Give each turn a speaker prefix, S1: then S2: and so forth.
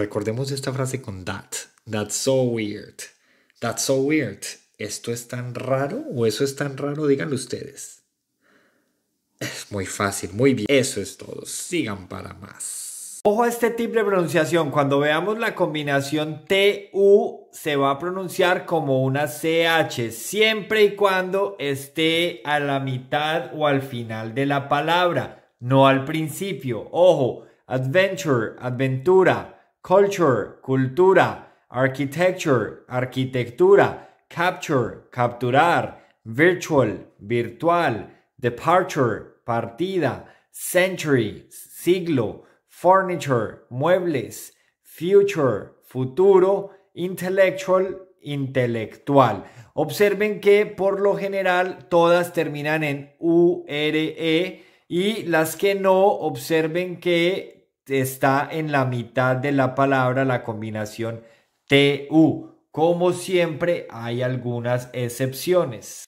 S1: recordemos esta frase con that. That's so weird. That's so weird. ¿Esto es tan raro o eso es tan raro? Díganlo ustedes. Es muy fácil, muy bien. Eso es todo. Sigan para más. Ojo a este tip de pronunciación. Cuando veamos la combinación T-U, se va a pronunciar como una CH, siempre y cuando esté a la mitad o al final de la palabra, no al principio. Ojo, adventure, aventura culture, cultura, architecture, arquitectura, capture, capturar, virtual, virtual, departure, partida, century, siglo, furniture, muebles, future, futuro, intellectual, intelectual. Observen que por lo general todas terminan en URE y las que no, observen que está en la mitad de la palabra la combinación TU. Como siempre, hay algunas excepciones.